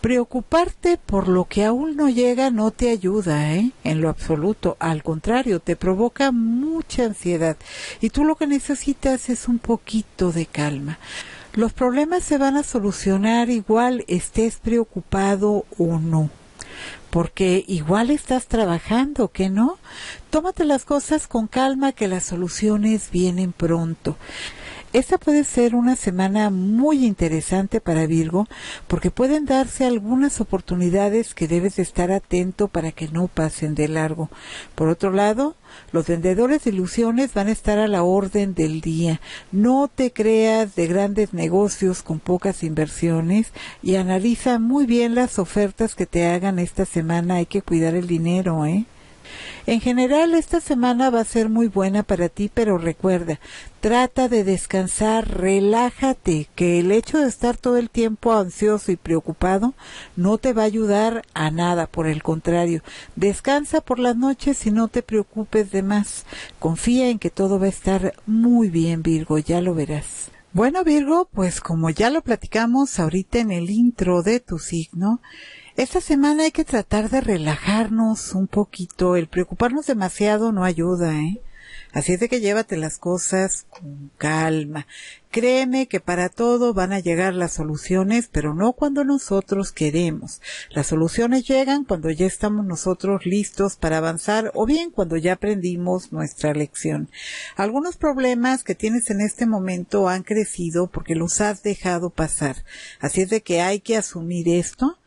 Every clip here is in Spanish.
preocuparte por lo que aún no llega no te ayuda, ¿eh? En lo absoluto. Al contrario, te provoca mucha ansiedad. Y tú lo que necesitas es un poquito de calma. Los problemas se van a solucionar igual estés preocupado o no porque igual estás trabajando, que no? Tómate las cosas con calma, que las soluciones vienen pronto. Esta puede ser una semana muy interesante para Virgo porque pueden darse algunas oportunidades que debes estar atento para que no pasen de largo. Por otro lado, los vendedores de ilusiones van a estar a la orden del día. No te creas de grandes negocios con pocas inversiones y analiza muy bien las ofertas que te hagan esta semana. Hay que cuidar el dinero, ¿eh? En general, esta semana va a ser muy buena para ti, pero recuerda, trata de descansar, relájate, que el hecho de estar todo el tiempo ansioso y preocupado no te va a ayudar a nada, por el contrario, descansa por las noches y no te preocupes de más. Confía en que todo va a estar muy bien, Virgo, ya lo verás. Bueno, Virgo, pues como ya lo platicamos ahorita en el intro de tu signo, esta semana hay que tratar de relajarnos un poquito. El preocuparnos demasiado no ayuda, ¿eh? Así es de que llévate las cosas con calma. Créeme que para todo van a llegar las soluciones, pero no cuando nosotros queremos. Las soluciones llegan cuando ya estamos nosotros listos para avanzar o bien cuando ya aprendimos nuestra lección. Algunos problemas que tienes en este momento han crecido porque los has dejado pasar. Así es de que hay que asumir esto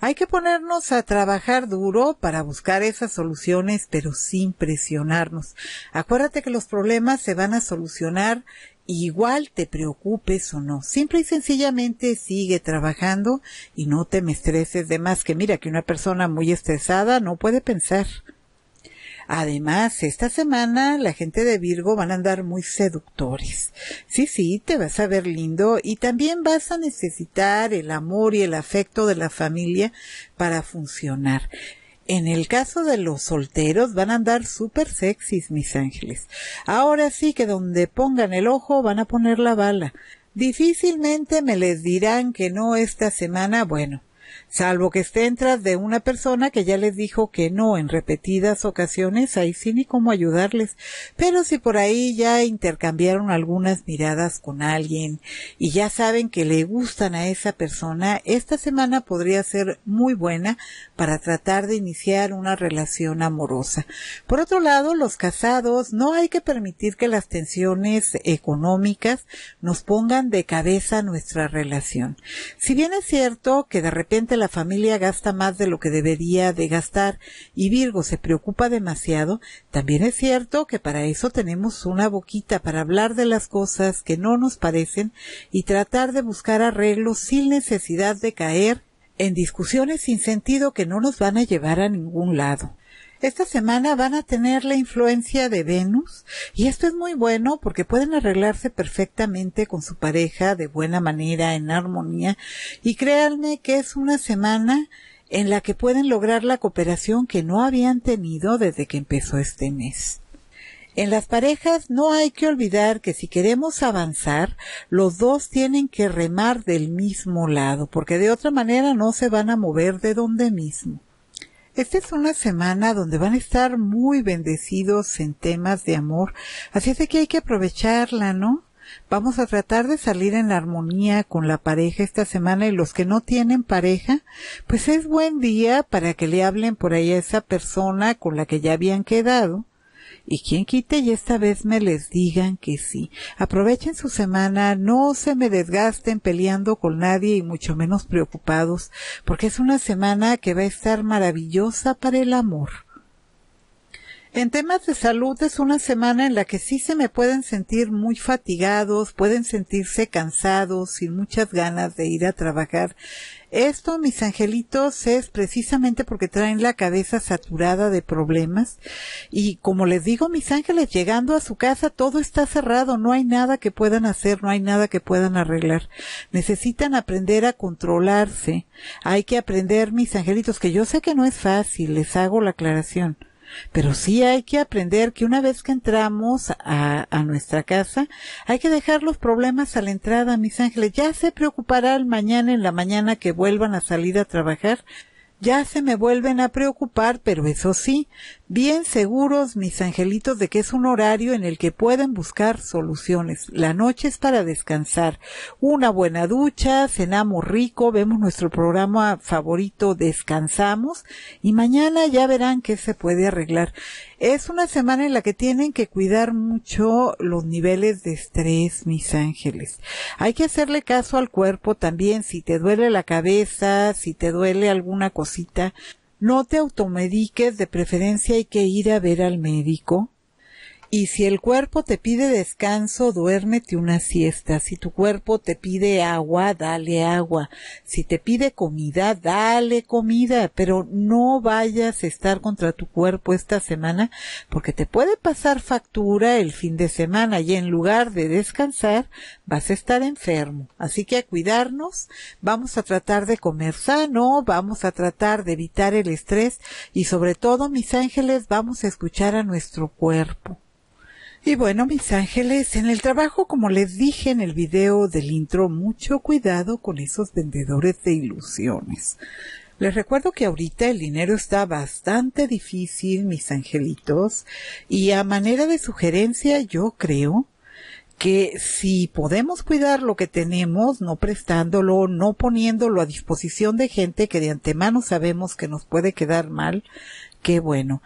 hay que ponernos a trabajar duro para buscar esas soluciones, pero sin presionarnos. Acuérdate que los problemas se van a solucionar igual te preocupes o no. Simple y sencillamente sigue trabajando y no te me estreses de más que mira que una persona muy estresada no puede pensar. Además, esta semana la gente de Virgo van a andar muy seductores. Sí, sí, te vas a ver lindo y también vas a necesitar el amor y el afecto de la familia para funcionar. En el caso de los solteros van a andar súper sexys, mis ángeles. Ahora sí que donde pongan el ojo van a poner la bala. Difícilmente me les dirán que no esta semana, bueno, salvo que esté en tras de una persona que ya les dijo que no en repetidas ocasiones, ahí sí ni cómo ayudarles. Pero si por ahí ya intercambiaron algunas miradas con alguien y ya saben que le gustan a esa persona, esta semana podría ser muy buena para tratar de iniciar una relación amorosa. Por otro lado, los casados no hay que permitir que las tensiones económicas nos pongan de cabeza nuestra relación. Si bien es cierto que de repente la familia gasta más de lo que debería de gastar y Virgo se preocupa demasiado, también es cierto que para eso tenemos una boquita para hablar de las cosas que no nos parecen y tratar de buscar arreglos sin necesidad de caer en discusiones sin sentido que no nos van a llevar a ningún lado. Esta semana van a tener la influencia de Venus y esto es muy bueno porque pueden arreglarse perfectamente con su pareja de buena manera, en armonía y créanme que es una semana en la que pueden lograr la cooperación que no habían tenido desde que empezó este mes. En las parejas no hay que olvidar que si queremos avanzar, los dos tienen que remar del mismo lado, porque de otra manera no se van a mover de donde mismo. Esta es una semana donde van a estar muy bendecidos en temas de amor, así es de que hay que aprovecharla, ¿no? Vamos a tratar de salir en armonía con la pareja esta semana y los que no tienen pareja, pues es buen día para que le hablen por ahí a esa persona con la que ya habían quedado y quien quite y esta vez me les digan que sí. Aprovechen su semana, no se me desgasten peleando con nadie y mucho menos preocupados, porque es una semana que va a estar maravillosa para el amor. En temas de salud es una semana en la que sí se me pueden sentir muy fatigados, pueden sentirse cansados, sin muchas ganas de ir a trabajar. Esto, mis angelitos, es precisamente porque traen la cabeza saturada de problemas. Y como les digo, mis ángeles, llegando a su casa todo está cerrado, no hay nada que puedan hacer, no hay nada que puedan arreglar. Necesitan aprender a controlarse. Hay que aprender, mis angelitos, que yo sé que no es fácil, les hago la aclaración pero sí hay que aprender que una vez que entramos a, nuestra casa, hay que dejar los problemas a la entrada, mis ángeles. Ya se preocupará mañana en la mañana que vuelvan a salir a trabajar. Ya se me vuelven a preocupar, pero eso sí, bien seguros, mis angelitos, de que es un horario en el que pueden buscar soluciones. La noche es para descansar. Una buena ducha, cenamos rico, vemos nuestro programa favorito, descansamos y mañana ya verán qué se puede arreglar. Es una semana en la que tienen que cuidar mucho los niveles de estrés, mis ángeles. Hay que hacerle caso al cuerpo también si te duele la cabeza, si te duele alguna cosita no te automediques de preferencia, hay que ir a ver al médico. Y si el cuerpo te pide descanso, duérmete una siesta. Si tu cuerpo te pide agua, dale agua. Si te pide comida, dale comida. Pero no vayas a estar contra tu cuerpo esta semana porque te puede pasar factura el fin de semana y en lugar de descansar vas a estar enfermo. Así que a cuidarnos, vamos a tratar de comer sano, vamos a tratar de evitar el estrés y sobre todo, mis ángeles, vamos a escuchar a nuestro cuerpo. Y bueno, mis ángeles, en el trabajo, como les dije en el video del intro, mucho cuidado con esos vendedores de ilusiones. Les recuerdo que ahorita el dinero está bastante difícil, mis angelitos, y a manera de sugerencia yo creo que si podemos cuidar lo que tenemos, no prestándolo, no poniéndolo a disposición de gente que de antemano sabemos que nos puede quedar mal, qué bueno.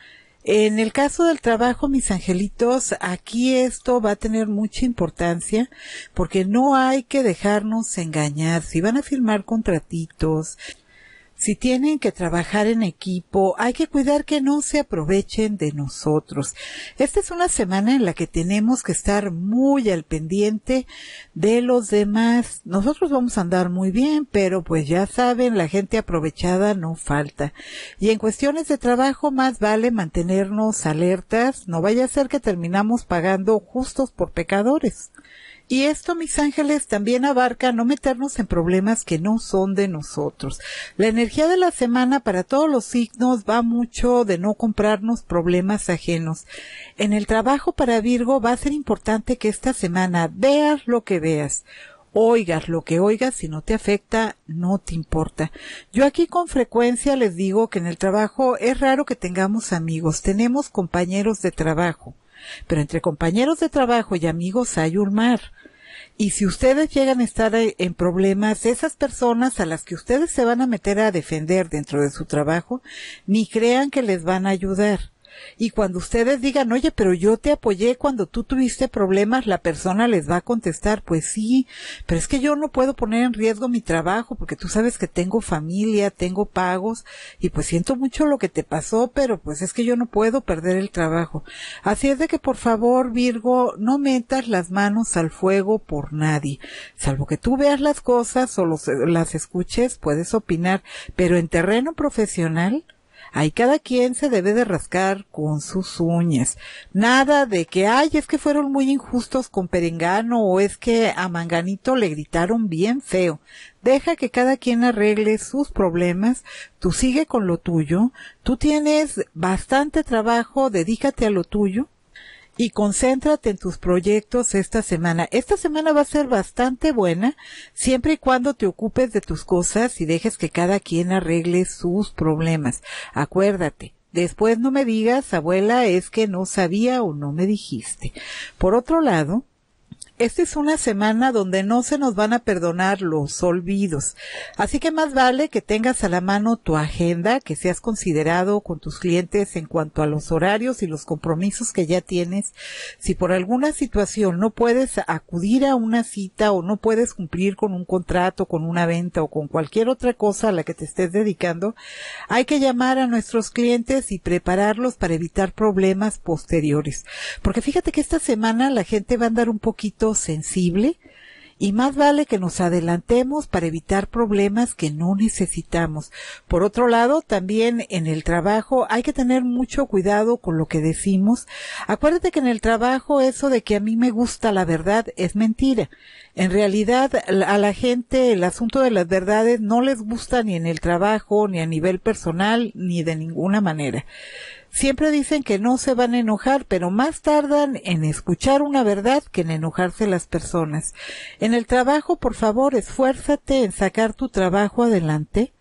En el caso del trabajo, mis angelitos, aquí esto va a tener mucha importancia porque no hay que dejarnos engañar. Si van a firmar contratitos, si tienen que trabajar en equipo, hay que cuidar que no se aprovechen de nosotros. Esta es una semana en la que tenemos que estar muy al pendiente de los demás. Nosotros vamos a andar muy bien, pero pues ya saben, la gente aprovechada no falta. Y en cuestiones de trabajo más vale mantenernos alertas, no vaya a ser que terminamos pagando justos por pecadores. Y esto, mis ángeles, también abarca no meternos en problemas que no son de nosotros. La energía de la semana para todos los signos va mucho de no comprarnos problemas ajenos. En el trabajo para Virgo va a ser importante que esta semana veas lo que veas oigas lo que oigas, si no te afecta, no te importa. Yo aquí con frecuencia les digo que en el trabajo es raro que tengamos amigos, tenemos compañeros de trabajo. Pero entre compañeros de trabajo y amigos hay un mar. Y si ustedes llegan a estar eh, en problemas, esas personas a las que ustedes se van a meter a defender dentro de su trabajo, ni crean que les van a ayudar. Y cuando ustedes digan, oye, pero yo te apoyé cuando tú tuviste problemas, la persona les va a contestar, pues sí, pero es que yo no puedo poner en riesgo mi trabajo porque tú sabes que tengo familia, tengo pagos y pues siento mucho lo que te pasó, pero pues es que yo no puedo perder el trabajo. Así es de que por favor, Virgo, no metas las manos al fuego por nadie. Salvo que tú veas las cosas o eh, las escuches, puedes opinar, pero en terreno profesional, Ahí cada quien se debe de rascar con sus uñas. Nada de que, ay, es que fueron muy injustos con Perengano o es que a Manganito le gritaron bien feo. Deja que cada quien arregle sus problemas, tú sigue con lo tuyo, tú tienes bastante trabajo, dedícate a lo tuyo y concéntrate en tus proyectos esta semana. Esta semana va a ser bastante buena siempre y cuando te ocupes de tus cosas y dejes que cada quien arregle sus problemas. Acuérdate. Después no me digas, abuela, es que no sabía o no me dijiste. Por otro lado, esta es una semana donde no se nos van a perdonar los olvidos. Así que más vale que tengas a la mano tu agenda, que seas considerado con tus clientes en cuanto a los horarios y los compromisos que ya tienes. Si por alguna situación no puedes acudir a una cita o no puedes cumplir con un contrato, con una venta o con cualquier otra cosa a la que te estés dedicando, hay que llamar a nuestros clientes y prepararlos para evitar problemas posteriores. Porque fíjate que esta semana la gente va a andar un poquito sensible y más vale que nos adelantemos para evitar problemas que no necesitamos. Por otro lado, también en el trabajo hay que tener mucho cuidado con lo que decimos. Acuérdate que en el trabajo eso de que a mí me gusta la verdad es mentira. En realidad a la gente el asunto de las verdades no les gusta ni en el trabajo, ni a nivel personal, ni de ninguna manera. Siempre dicen que no se van a enojar, pero más tardan en escuchar una verdad que en enojarse las personas. En el trabajo, por favor, esfuérzate en sacar tu trabajo adelante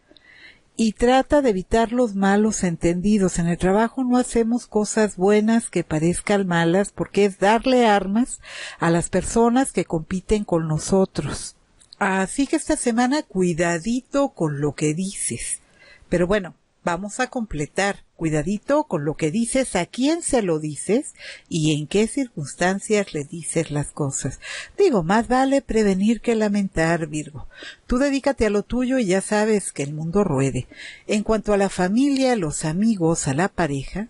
y trata de evitar los malos entendidos. En el trabajo no hacemos cosas buenas que parezcan malas porque es darle armas a las personas que compiten con nosotros. Así que esta semana cuidadito con lo que dices. Pero bueno, Vamos a completar. Cuidadito con lo que dices, a quién se lo dices y en qué circunstancias le dices las cosas. Digo, más vale prevenir que lamentar, Virgo. Tú dedícate a lo tuyo y ya sabes que el mundo ruede. En cuanto a la familia, los amigos, a la pareja,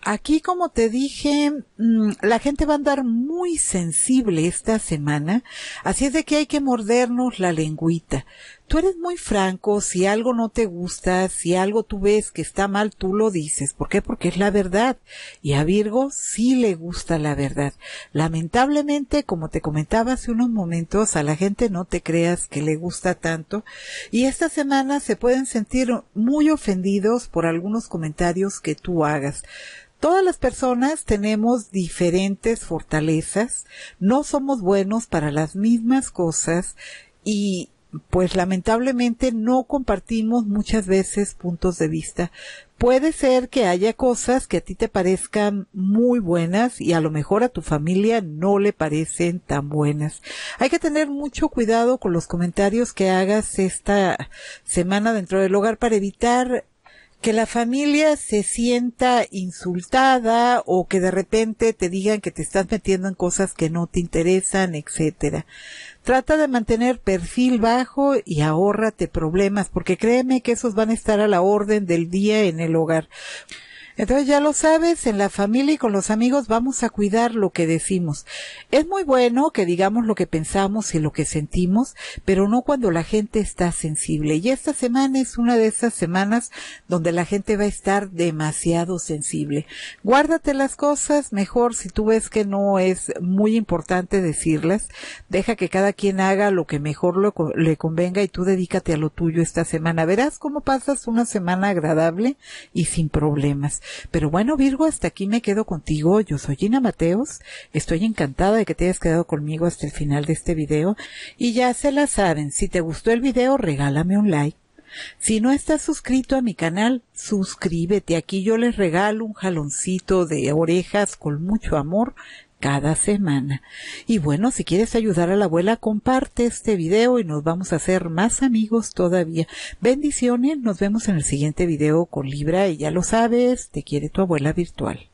aquí como te dije, mm, la gente va a andar muy sensible esta semana, así es de que hay que mordernos la lengüita. Tú eres muy franco, si algo no te gusta, si algo tú ves que está mal, tú lo dices. ¿Por qué? Porque es la verdad. Y a Virgo sí le gusta la verdad. Lamentablemente, como te comentaba hace unos momentos, a la gente no te creas que le gusta tanto. Y esta semana se pueden sentir muy ofendidos por algunos comentarios que tú hagas. Todas las personas tenemos diferentes fortalezas, no somos buenos para las mismas cosas y pues lamentablemente no compartimos muchas veces puntos de vista. Puede ser que haya cosas que a ti te parezcan muy buenas y a lo mejor a tu familia no le parecen tan buenas. Hay que tener mucho cuidado con los comentarios que hagas esta semana dentro del hogar para evitar que la familia se sienta insultada o que de repente te digan que te estás metiendo en cosas que no te interesan, etcétera. Trata de mantener perfil bajo y ahórrate problemas, porque créeme que esos van a estar a la orden del día en el hogar. Entonces ya lo sabes, en la familia y con los amigos vamos a cuidar lo que decimos. Es muy bueno que digamos lo que pensamos y lo que sentimos, pero no cuando la gente está sensible. Y esta semana es una de esas semanas donde la gente va a estar demasiado sensible. Guárdate las cosas, mejor si tú ves que no es muy importante decirlas, deja que cada quien haga lo que mejor le convenga y tú dedícate a lo tuyo esta semana. Verás cómo pasas una semana agradable y sin problemas. Pero bueno, Virgo, hasta aquí me quedo contigo. Yo soy Gina Mateos. Estoy encantada de que te hayas quedado conmigo hasta el final de este video. Y ya se la saben, si te gustó el video, regálame un like. Si no estás suscrito a mi canal, suscríbete. Aquí yo les regalo un jaloncito de orejas con mucho amor cada semana. Y bueno, si quieres ayudar a la abuela, comparte este video y nos vamos a hacer más amigos todavía. Bendiciones, nos vemos en el siguiente video con Libra y ya lo sabes, te quiere tu abuela virtual.